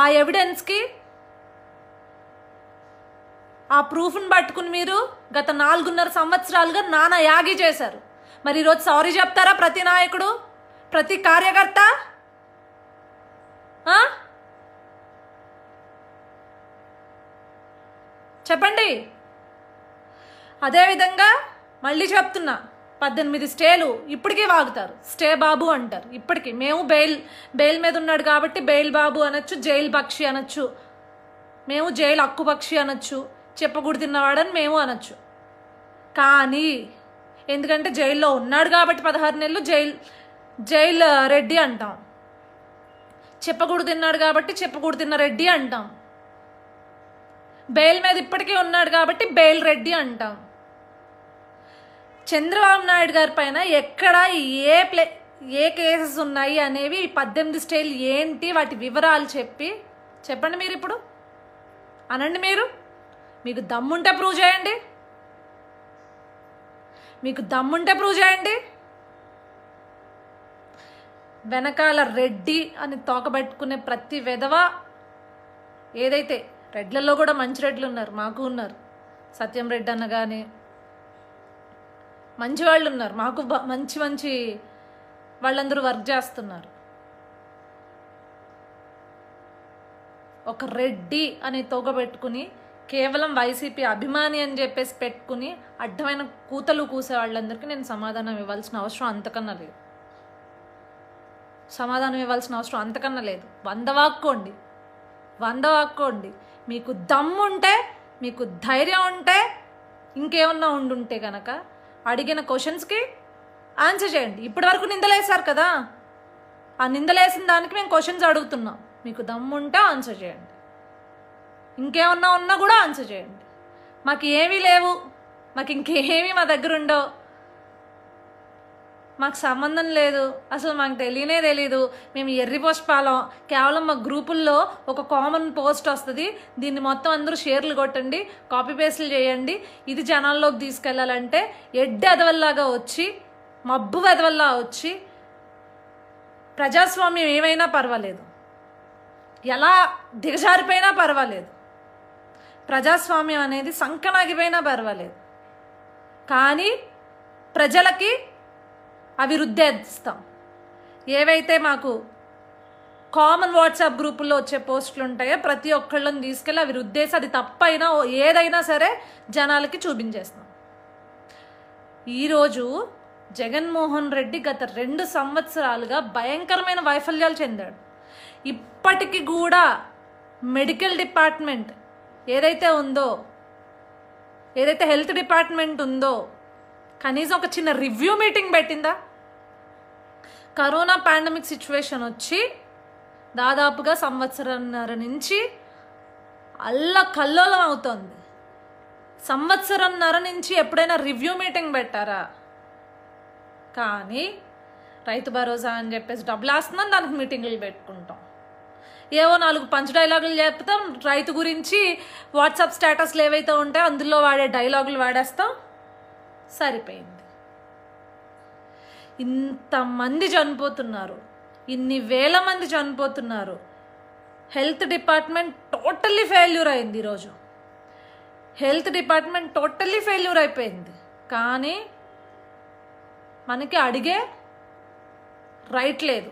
ఆ ఎవిడెన్స్కి ఆ ప్రూఫ్ని పట్టుకుని మీరు గత నాలుగున్నర సంవత్సరాలుగా నానా యాగి చేశారు మరి ఈరోజు సారీ చెప్తారా ప్రతి నాయకుడు ప్రతి కార్యకర్త చెప్పండి అదేవిధంగా మళ్ళీ చెప్తున్నా పద్దెనిమిది స్టేలు ఇప్పటికీ వాగుతారు స్టే బాబు అంటారు ఇప్పటికీ మేము బెయిల్ బెయిల్ మీద ఉన్నాడు కాబట్టి బెయిల్ బాబు అనొచ్చు జైలు పక్షి అనొచ్చు మేము జైలు హక్కు పక్షి అనొచ్చు చెప్పకూడదు తిన్నవాడని మేము అనొచ్చు కానీ ఎందుకంటే జైల్లో ఉన్నాడు కాబట్టి పదహారు నెలలు జైలు జైలు రెడ్డి అంటాం చెప్పకూడదు తిన్నాడు కాబట్టి చెప్పకూడదు తిన్న రెడ్డి అంటాం బెయిల్ మీద ఇప్పటికీ ఉన్నాడు కాబట్టి బెయిల్ రెడ్డి అంటాం చంద్రబాబు నాయుడు గారి పైన ఎక్కడ ఏ ప్లే ఏ కేసెస్ ఉన్నాయి అనేవి పద్దెనిమిది స్టైల్ ఏంటి వాటి వివరాలు చెప్పి చెప్పండి మీరు ఇప్పుడు అనండి మీరు మీకు దమ్ముంటే ప్రూవ్ చేయండి మీకు దమ్ముంటే ప్రూవ్ చేయండి వెనకాల రెడ్డి అని తోకబెట్టుకునే ప్రతి విధవ ఏదైతే రెడ్లలో కూడా మంచి రెడ్లు ఉన్నారు మాకు ఉన్నారు సత్యం రెడ్డి అన్న కానీ మంచి వాళ్ళు ఉన్నారు మాకు మంచి మంచి వాళ్ళందరూ వర్క్ చేస్తున్నారు ఒక రెడ్డి అని తోగ పెట్టుకుని కేవలం వైసీపీ అభిమాని అని చెప్పేసి పెట్టుకుని అడ్డమైన కూతలు కూసే వాళ్ళందరికీ నేను సమాధానం ఇవ్వాల్సిన అవసరం అంతకన్నా లేదు సమాధానం ఇవ్వాల్సిన అవసరం అంతకన్నా లేదు వంద వాక్కోండి వంద వాక్కోండి మీకు దమ్ముంటే మీకు ధైర్యం ఉంటే ఇంకేమన్నా ఉండుంటే కనుక అడిగిన క్వశ్చన్స్కి ఆన్సర్ చేయండి ఇప్పటి వరకు నిందలేశారు కదా ఆ నిందలేసిన దానికి మేము క్వశ్చన్స్ అడుగుతున్నాం మీకు దమ్ముంటే ఆన్సర్ చేయండి ఇంకేమన్నా ఉన్నా కూడా ఆన్సర్ చేయండి మాకు ఏమీ లేవు మాకు ఇంకేమీ మా దగ్గర ఉండవు మాకు సంబంధం లేదు అసలు మాకు తెలియనే తెలీదు మేము ఎర్రి పుష్పాలం కేవలం మా గ్రూపుల్లో ఒక కామన్ పోస్ట్ వస్తుంది దీన్ని మొత్తం అందరూ షేర్లు కొట్టండి కాపీ పేస్టులు చేయండి ఇది జనాల్లోకి తీసుకెళ్ళాలంటే ఎడ్డ ఎదవల్లాగా వచ్చి మబ్బు వెదవల్లా వచ్చి ప్రజాస్వామ్యం ఏమైనా పర్వాలేదు ఎలా దిగజారిపోయినా పర్వాలేదు ప్రజాస్వామ్యం అనేది సంకనాగిపోయినా పర్వాలేదు కానీ ప్రజలకి అవి రుద్దేస్తాం ఏవైతే మాకు కామన్ వాట్సాప్ గ్రూపుల్లో వచ్చే పోస్టులు ఉంటాయో ప్రతి ఒక్కళ్ళని తీసుకెళ్ళి అవి రుద్దేసి అది తప్పైనా ఏదైనా సరే జనాలకి చూపించేస్తాం ఈరోజు జగన్మోహన్ రెడ్డి గత రెండు సంవత్సరాలుగా భయంకరమైన వైఫల్యాలు చెందాడు ఇప్పటికి కూడా మెడికల్ డిపార్ట్మెంట్ ఏదైతే ఉందో ఏదైతే హెల్త్ డిపార్ట్మెంట్ ఉందో కనీసం ఒక చిన్న రివ్యూ మీటింగ్ పెట్టిందా కరోనా పాండమిక్ సిచ్యువేషన్ వచ్చి దాదాపుగా సంవత్సరంన్నర నుంచి అల్ల కల్లోలం అవుతుంది సంవత్సరంన్నర నుంచి ఎప్పుడైనా రివ్యూ మీటింగ్ పెట్టారా కానీ రైతు భరోసా అని చెప్పేసి డబ్బులు వేస్తున్నాం దానికి మీటింగులు పెట్టుకుంటాం ఏవో నాలుగు పంచ్ డైలాగులు చెప్తాం రైతు గురించి వాట్సాప్ స్టేటస్లు ఏవైతే ఉంటాయో అందులో వాడే డైలాగులు వాడేస్తాం సరిపోయింది ఇంతమంది చనిపోతున్నారు ఇన్ని వేల మంది చనిపోతున్నారు హెల్త్ డిపార్ట్మెంట్ టోటల్లీ ఫెయిల్యూర్ అయింది ఈరోజు హెల్త్ డిపార్ట్మెంట్ టోటల్లీ ఫెయిల్యూర్ అయిపోయింది కానీ మనకి అడిగే రైట్ లేదు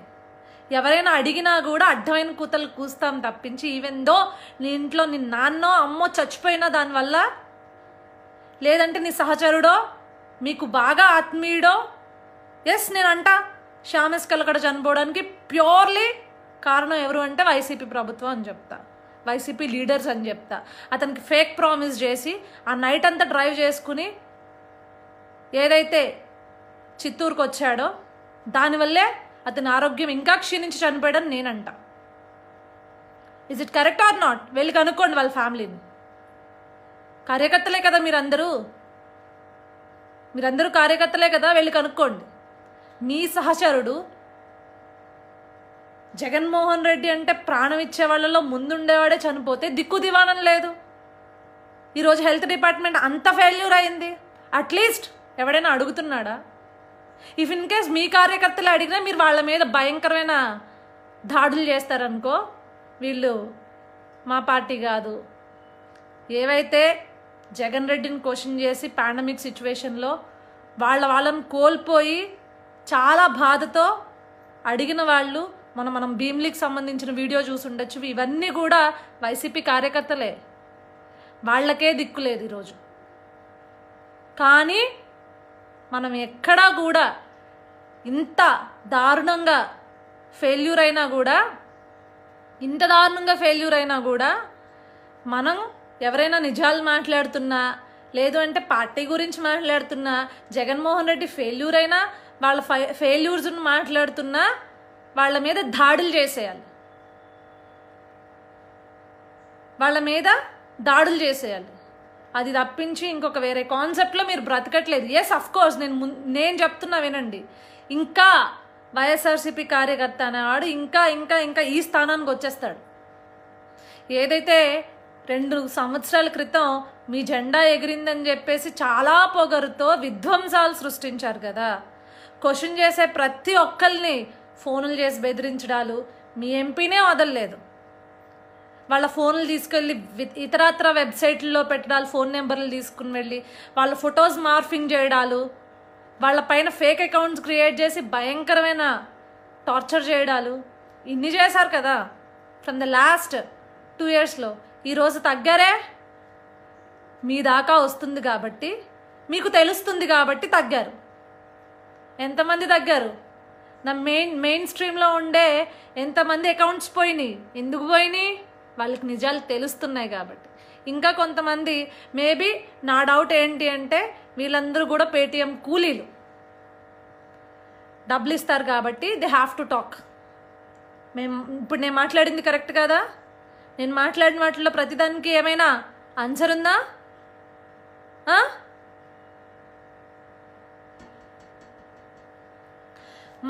ఎవరైనా అడిగినా కూడా అడ్డమైన కూతలు కూస్తాం తప్పించి ఈవెందో నీ ఇంట్లో నీ నాన్నో అమ్మో చచ్చిపోయినా దానివల్ల లేదంటే నీ సహచరుడో మీకు బాగా ఆత్మీయుడో ఎస్ నేను అంటా శ్యామ్ ఎస్కల్ చనిపోవడానికి ప్యూర్లీ కారణం ఎవరు అంటే వైసీపీ ప్రభుత్వం అని చెప్తా వైసీపీ లీడర్స్ అని చెప్తా అతనికి ఫేక్ ప్రామిస్ చేసి ఆ నైట్ అంతా డ్రైవ్ చేసుకుని ఏదైతే చిత్తూరుకు వచ్చాడో దానివల్లే అతని ఆరోగ్యం ఇంకా క్షీణించి చనిపోయాడని నేనంట is it correct or not వెళ్ళి కనుక్కోండి వాళ్ళ ఫ్యామిలీని కార్యకర్తలే కదా మీరందరూ మీరందరూ కార్యకర్తలే కదా వెళ్ళి కనుక్కోండి నీ సహచరుడు జగన్మోహన్ రెడ్డి అంటే ప్రాణం ఇచ్చే వాళ్ళలో ముందుండేవాడే చనిపోతే దిక్కు దివాణం లేదు ఈరోజు హెల్త్ డిపార్ట్మెంట్ అంత ఫెయిల్యూర్ అయింది అట్లీస్ట్ ఎవడైనా అడుగుతున్నాడా ఇఫ్ ఇన్ కేస్ మీ కార్యకర్తలు అడిగినా మీరు వాళ్ళ మీద భయంకరమైన దాడులు చేస్తారనుకో వీళ్ళు మా పార్టీ కాదు ఏవైతే జగన్ రెడ్డిని క్వశ్చన్ చేసి పాండమిక్ సిచ్యువేషన్లో వాళ్ళ వాళ్ళని కోల్పోయి చాలా బాధతో అడిగిన వాళ్ళు మనం మనం భీమ్లీకి సంబంధించిన వీడియో చూసి ఉండొచ్చు ఇవన్నీ కూడా వైసీపీ కార్యకర్తలే వాళ్ళకే దిక్కు లేదు ఈరోజు కానీ మనం ఎక్కడా కూడా ఇంత దారుణంగా ఫెయిల్యూర్ అయినా కూడా ఇంత దారుణంగా ఫెయిల్యూర్ అయినా కూడా మనం ఎవరైనా నిజాలు మాట్లాడుతున్నా లేదు అంటే పార్టీ గురించి మాట్లాడుతున్నా జగన్మోహన్ రెడ్డి ఫెయిల్యూర్ అయినా వాళ్ళ ఫై ఫెయిల్యూర్స్ని మాట్లాడుతున్నా వాళ్ళ మీద దాడులు చేసేయాలి వాళ్ళ మీద దాడులు చేసేయాలి అది తప్పించి ఇంకొక వేరే కాన్సెప్ట్లో మీరు బ్రతకట్లేదు ఎస్ అఫ్ కోర్స్ నేను నేను చెప్తున్నా వినండి ఇంకా వైఎస్ఆర్సీపీ కార్యకర్త అనేవాడు ఇంకా ఇంకా ఇంకా ఈ స్థానానికి వచ్చేస్తాడు ఏదైతే రెండు సంవత్సరాల క్రితం మీ జెండా ఎగిరిందని చెప్పేసి చాలా పొగరుతో విధ్వంసాలు సృష్టించారు కదా క్వశ్చన్ చేసే ప్రతి ఒక్కరిని ఫోన్లు చేసి బెదిరించడాలు మీ ఎంపీనే వదలలేదు వాళ్ళ ఫోన్లు తీసుకెళ్ళి ఇతరత్ర వెబ్సైట్లలో పెట్టడాలు ఫోన్ నెంబర్లు తీసుకుని వెళ్ళి వాళ్ళ ఫొటోస్ మార్ఫింగ్ చేయడాలు వాళ్ళ పైన ఫేక్ అకౌంట్స్ క్రియేట్ చేసి భయంకరమైన టార్చర్ చేయడాలు ఇన్ని చేశారు కదా ఫ్రమ్ ద లాస్ట్ టూ ఇయర్స్లో ఈరోజు తగ్గారే మీ దాకా వస్తుంది కాబట్టి మీకు తెలుస్తుంది కాబట్టి తగ్గారు ఎంతమంది తగ్గారు నా మెయిన్ మెయిన్ స్ట్రీమ్లో ఉండే ఎంతమంది అకౌంట్స్ పోయినాయి ఎందుకు పోయినాయి వాళ్ళకి నిజాలు తెలుస్తున్నాయి కాబట్టి ఇంకా కొంతమంది మేబీ నా డౌట్ ఏంటి అంటే వీళ్ళందరూ కూడా పేటిఎం కూలీలు డబ్బులు ఇస్తారు కాబట్టి దే హ్యావ్ టు టాక్ మేము ఇప్పుడు నేను మాట్లాడింది కరెక్ట్ కదా నేను మాట్లాడిన వాటిలో ప్రతిదానికి ఏమైనా ఆన్సర్ ఉందా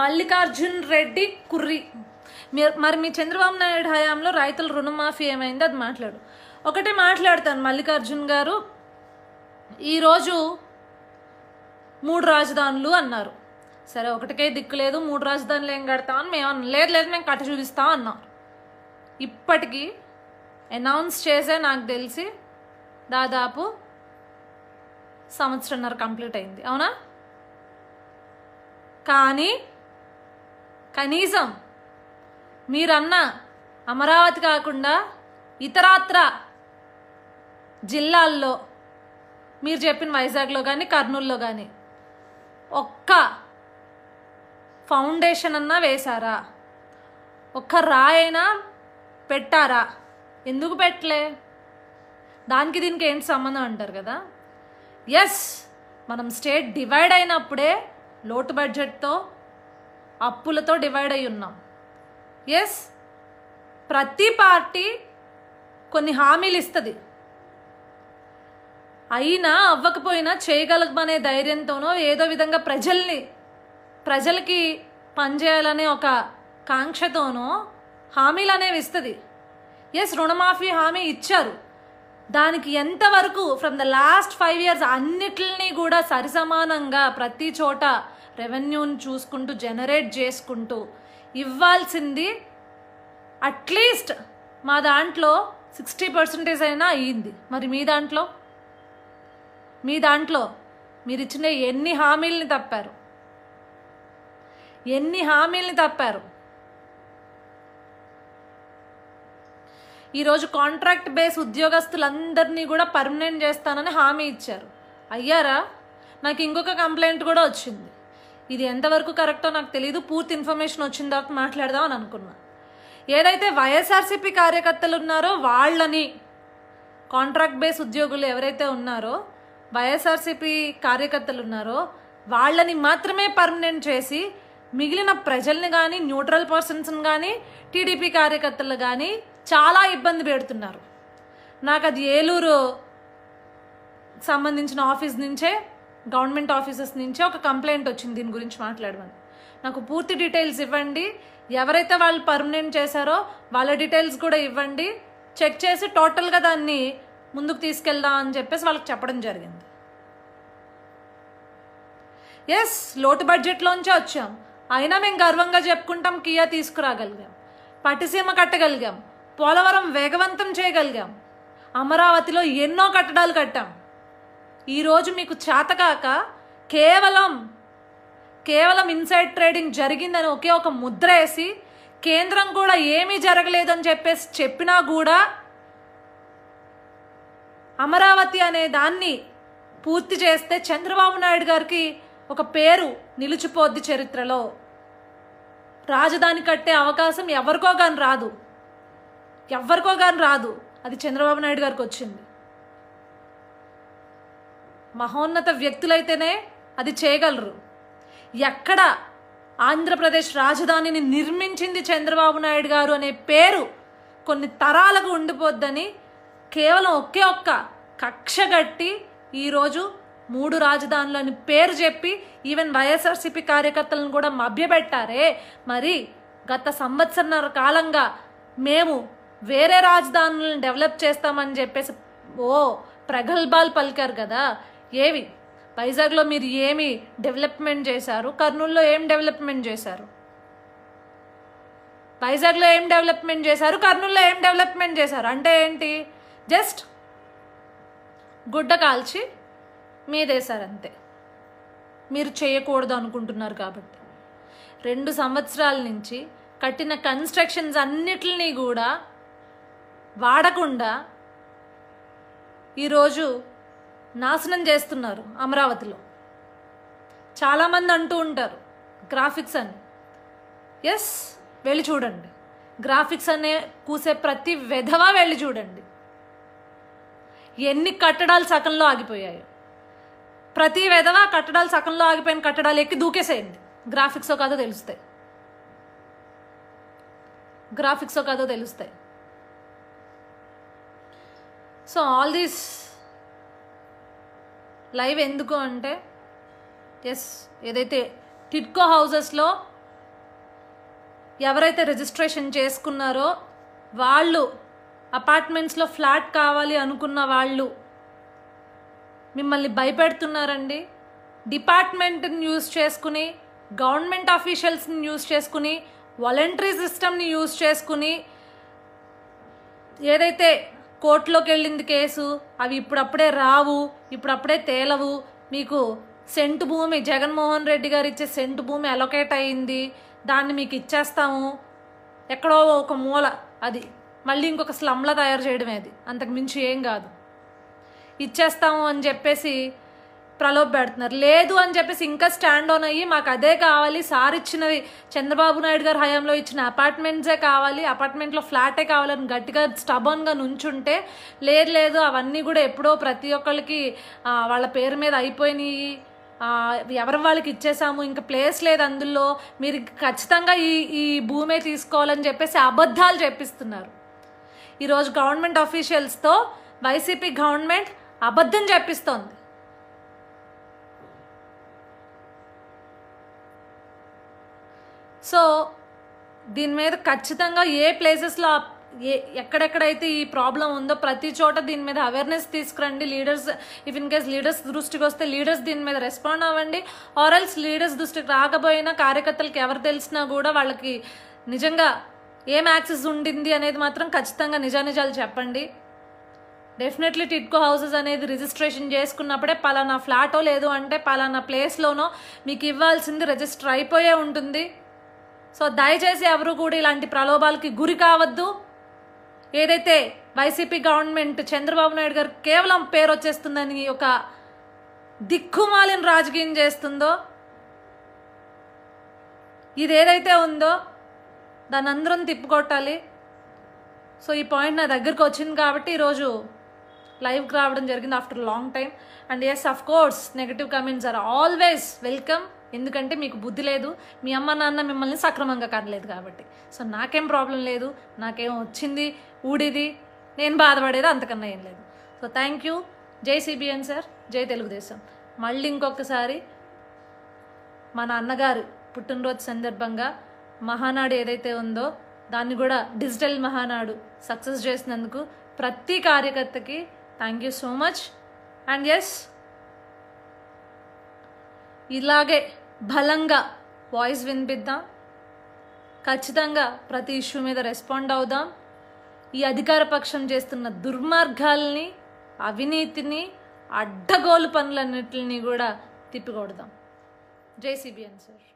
మల్లికార్జున్ రెడ్డి కుర్రి మరి మీ చంద్రబాబు నాయుడు హయాంలో రైతుల రుణమాఫీ ఏమైంది అది మాట్లాడు ఒకటే మాట్లాడతాను మల్లికార్జున్ గారు ఈరోజు మూడు రాజధానులు అన్నారు సరే ఒకటికే దిక్కు లేదు మూడు రాజధానులు ఏం కడతామని మేము లేదు లేదు మేము కట్ట చూపిస్తాం అన్నాం ఇప్పటికీ అనౌన్స్ చేసే నాకు తెలిసి దాదాపు సంవత్సరంన్నర కంప్లీట్ అయింది అవునా కానీ కనీసం మీరన్న అమరావతి కాకుండా ఇతరాత్ర జిల్లాల్లో మీరు చెప్పిన వైజాగ్లో కానీ కర్నూల్లో కానీ ఒక్క ఫౌండేషన్ అన్నా వేశారా ఒక్క రాయైనా పెట్టారా ఎందుకు పెట్టలే దానికి దీనికి ఏంటి సంబంధం అంటారు కదా ఎస్ మనం స్టేట్ డివైడ్ అయినప్పుడే లోటు బడ్జెట్తో అప్పులతో డివైడ్ అయి ఉన్నాం ఎస్ ప్రతి పార్టీ కొన్ని హామీలు ఇస్తుంది అయినా అవ్వకపోయినా చేయగలమనే ధైర్యంతోనో ఏదో విధంగా ప్రజల్ని ప్రజలకి పనిచేయాలనే ఒక కాంక్షతోనో హామీలు అనేవి ఇస్తుంది ఎస్ రుణమాఫీ హామీ ఇచ్చారు దానికి ఎంతవరకు from the last five years అన్నిటిని కూడా సరిసమానంగా ప్రతి చోట రెవెన్యూని చూసుకుంటూ జనరేట్ చేసుకుంటూ ఇవ్వాల్సింది అట్లీస్ట్ మా దాంట్లో సిక్స్టీ పర్సెంటేజ్ అయినా అయ్యింది మరి మీ దాంట్లో మీ దాంట్లో మీరు ఇచ్చిన ఎన్ని హామీల్ని తప్పారు ఎన్ని హామీల్ని తప్పారు ఈరోజు కాంట్రాక్ట్ బేస్ ఉద్యోగస్తులందరినీ కూడా పర్మనెంట్ చేస్తానని హామీ ఇచ్చారు అయ్యారా నాకు ఇంకొక కంప్లైంట్ కూడా వచ్చింది ఇది ఎంతవరకు కరెక్టో నాకు తెలియదు పూర్తి ఇన్ఫర్మేషన్ వచ్చిన తర్వాత మాట్లాడదాం అని అనుకున్నా ఏదైతే వైఎస్ఆర్సీపీ కార్యకర్తలు ఉన్నారో వాళ్ళని కాంట్రాక్ట్ బేస్ ఉద్యోగులు ఎవరైతే ఉన్నారో వైఎస్ఆర్సీపీ కార్యకర్తలు ఉన్నారో వాళ్ళని మాత్రమే పర్మనెంట్ చేసి మిగిలిన ప్రజల్ని కానీ న్యూట్రల్ పర్సన్స్ని కానీ టీడీపీ కార్యకర్తలు కానీ చాలా ఇబ్బంది పెడుతున్నారు నాకు అది ఏలూరు సంబంధించిన ఆఫీస్ నుంచే గవర్నమెంట్ ఆఫీసెస్ నుంచే ఒక కంప్లైంట్ వచ్చింది దీని గురించి మాట్లాడమని నాకు పూర్తి డీటెయిల్స్ ఇవ్వండి ఎవరైతే వాళ్ళు పర్మనెంట్ చేశారో వాళ్ళ డీటెయిల్స్ కూడా ఇవ్వండి చెక్ చేసి టోటల్గా దాన్ని ముందుకు తీసుకెళ్దాం అని చెప్పేసి వాళ్ళకి చెప్పడం జరిగింది ఎస్ లోటు బడ్జెట్లోంచే వచ్చాం అయినా మేము గర్వంగా చెప్పుకుంటాం కియా తీసుకురాగలిగాం పట్టిసీమ కట్టగలిగాం పోలవరం వేగవంతం చేయగలిగాం అమరావతిలో ఎన్నో కట్టడాలు కట్టాం ఈరోజు మీకు చేతకాక కేవలం కేవలం ఇన్సైడ్ ట్రేడింగ్ జరిగిందని ఒకే ఒక ముద్ర వేసి కేంద్రం కూడా ఏమీ జరగలేదని చెప్పేసి చెప్పినా కూడా అమరావతి అనే దాన్ని పూర్తి చేస్తే చంద్రబాబు నాయుడు గారికి ఒక పేరు నిలిచిపోద్ది చరిత్రలో రాజధాని కట్టే అవకాశం ఎవరికో కానీ రాదు ఎవరికో కానీ రాదు అది చంద్రబాబు నాయుడు గారికి వచ్చింది మహోన్నత వ్యక్తులైతేనే అది చేయగలరు ఎక్కడ ఆంధ్రప్రదేశ్ రాజధానిని నిర్మించింది చంద్రబాబు నాయుడు గారు అనే పేరు కొన్ని తరాలకు ఉండిపోద్దని కేవలం ఒకే ఒక్క కక్ష కట్టి ఈరోజు మూడు రాజధానులని పేరు చెప్పి ఈవెన్ వైఎస్ఆర్సీపీ కార్యకర్తలను కూడా మభ్యపెట్టారే మరి గత సంవత్సరం కాలంగా మేము వేరే రాజధానులను డెవలప్ చేస్తామని చెప్పేసి ఓ ప్రగల్భాలు పలికారు కదా ఏవి వైజాగ్లో మీరు ఏమి డెవలప్మెంట్ చేశారు కర్నూలులో ఏం డెవలప్మెంట్ చేశారు వైజాగ్లో ఏం డెవలప్మెంట్ చేశారు కర్నూలులో ఏం డెవలప్మెంట్ చేశారు అంటే ఏంటి జస్ట్ గుడ్డ కాల్చి మీదేశారంతే మీరు చేయకూడదు అనుకుంటున్నారు కాబట్టి రెండు సంవత్సరాల నుంచి కట్టిన కన్స్ట్రక్షన్స్ అన్నిటినీ కూడా వాడకుండా ఈరోజు నాశనం చేస్తున్నారు అమరావతిలో చాలామంది అంటూ ఉంటారు గ్రాఫిక్స్ అని ఎస్ వెళ్ళి చూడండి గ్రాఫిక్స్ అనే కూసే ప్రతి విధవా వెళ్ళి చూడండి ఎన్ని కట్టడాలు సగంలో ఆగిపోయాయి ప్రతి విధవా కట్టడాలు సగంలో ఆగిపోయిన కట్టడాలు ఎక్కి దూకేసేయండి గ్రాఫిక్స్ కాదో తెలుస్తాయి గ్రాఫిక్స్ కాదో తెలుస్తాయి సో ఆల్ దీస్ లైవ్ ఎందుకు అంటే ఎస్ ఏదైతే టిట్కో హౌజెస్లో ఎవరైతే రిజిస్ట్రేషన్ చేసుకున్నారో వాళ్ళు అపార్ట్మెంట్స్లో ఫ్లాట్ కావాలి అనుకున్న వాళ్ళు మిమ్మల్ని భయపెడుతున్నారండి డిపార్ట్మెంట్ని యూజ్ చేసుకుని గవర్నమెంట్ ఆఫీషియల్స్ని యూజ్ చేసుకుని వాలంటరీ సిస్టమ్ని యూజ్ చేసుకుని ఏదైతే కోర్టులోకి వెళ్ళింది కేసు అవి ఇప్పుడప్పుడే రావు ఇప్పుడప్పుడే తేలవు మీకు సెంటు భూమి జగన్మోహన్ రెడ్డి గారు ఇచ్చే సెంటు భూమి అలొకేట్ అయింది దాన్ని మీకు ఇచ్చేస్తాము ఎక్కడో ఒక మూల అది మళ్ళీ ఇంకొక స్లమ్లా తయారు చేయడమే అది అంతకుమించి ఏం కాదు ఇచ్చేస్తాము అని చెప్పేసి ప్రలోభ పెడుతున్నారు లేదు అని చెప్పేసి ఇంకా స్టాండ్ ఆన్ అయ్యి మాకు అదే కావాలి సార్ ఇచ్చినది చంద్రబాబు నాయుడు గారు హయాంలో ఇచ్చిన అపార్ట్మెంట్సే కావాలి అపార్ట్మెంట్లో ఫ్లాటే కావాలని గట్టిగా స్టబన్గా నుంచుంటే లేదు లేదు అవన్నీ కూడా ఎప్పుడో ప్రతి ఒక్కరికి వాళ్ళ పేరు మీద అయిపోయినాయి ఎవరు వాళ్ళకి ఇచ్చేసాము ఇంకా ప్లేస్ లేదు అందులో మీరు ఖచ్చితంగా ఈ ఈ భూమే తీసుకోవాలని చెప్పేసి అబద్ధాలు చెప్పిస్తున్నారు ఈరోజు గవర్నమెంట్ అఫీషియల్స్తో వైసీపీ గవర్నమెంట్ అబద్ధం చెప్పిస్తోంది సో దీని మీద ఖచ్చితంగా ఏ ప్లేసెస్లో ఏ ఎక్కడెక్కడైతే ఈ ప్రాబ్లం ఉందో ప్రతి చోట దీని మీద అవేర్నెస్ తీసుకురండి leaders if in case leaders దృష్టికి వస్తే లీడర్స్ దీని మీద రెస్పాండ్ అవ్వండి ఆరల్స్ లీడర్స్ దృష్టికి రాకపోయినా కార్యకర్తలకు ఎవరు తెలిసినా కూడా వాళ్ళకి నిజంగా ఏం యాక్సెస్ ఉండింది అనేది మాత్రం ఖచ్చితంగా నిజానిజాలు చెప్పండి డెఫినెట్లీ టిట్కో హౌసెస్ అనేది రిజిస్ట్రేషన్ చేసుకున్నప్పుడే పలానా ఫ్లాటో లేదు అంటే పలానా ప్లేస్లోనో మీకు ఇవ్వాల్సింది రిజిస్టర్ అయిపోయే ఉంటుంది సో దయచేసి ఎవరు కూడా ఇలాంటి ప్రలోభాలకి గురి కావద్దు ఏదైతే వైసీపీ గవర్నమెంట్ చంద్రబాబు నాయుడు గారు కేవలం పేరు వచ్చేస్తుందని ఒక దిక్కుమాలిన రాజకీయం చేస్తుందో ఇది ఏదైతే ఉందో దాన్ని అందరం తిప్పుకొట్టాలి సో ఈ పాయింట్ నా దగ్గరకు వచ్చింది కాబట్టి ఈరోజు లైవ్కి రావడం జరిగింది after long time and yes of course negative comments are always welcome ఎందుకంటే మీకు బుద్ధి లేదు మీ అమ్మ నాన్న మిమ్మల్ని సక్రమంగా కనలేదు కాబట్టి సో నాకేం ప్రాబ్లం లేదు నాకేం వచ్చింది ఊడిది నేను బాధపడేది అంతకన్నా ఏం లేదు సో థ్యాంక్ యూ జై సిబిఎన్ సార్ జై తెలుగుదేశం మళ్ళీ ఇంకొకసారి మన అన్నగారు పుట్టినరోజు సందర్భంగా మహానాడు ఏదైతే ఉందో దాన్ని కూడా డిజిటల్ మహానాడు సక్సెస్ చేసినందుకు ప్రతి కార్యకర్తకి thank you so much and yes ఇలాగే బలంగా వాయిస్ వినిపిద్దాం ఖచ్చితంగా ప్రతి ఇష్యూ మీద రెస్పాండ్ అవుదాం ఈ అధికార పక్షం చేస్తున్న దుర్మార్గాల్ని అవినీతిని అడ్డగోలు పనులన్నింటినీ కూడా తిప్పికొడదాం జై సిబిఎన్ సార్